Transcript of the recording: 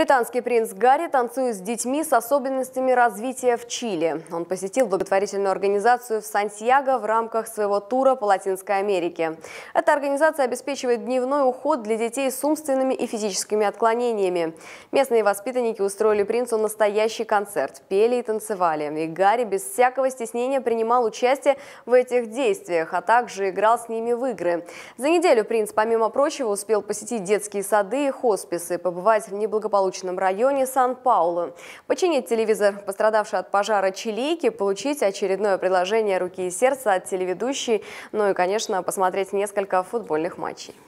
Британский принц Гарри танцует с детьми с особенностями развития в Чили. Он посетил благотворительную организацию в Сантьяго в рамках своего тура по Латинской Америке. Эта организация обеспечивает дневной уход для детей с умственными и физическими отклонениями. Местные воспитанники устроили принцу настоящий концерт, пели и танцевали. И Гарри без всякого стеснения принимал участие в этих действиях, а также играл с ними в игры. За неделю принц, помимо прочего, успел посетить детские сады и хосписы, побывать в неблагополучных благополучном районе Сан-Паулу. Починить телевизор, пострадавший от пожара Чилики, получить очередное предложение руки и сердца от телеведущей, ну и, конечно, посмотреть несколько футбольных матчей.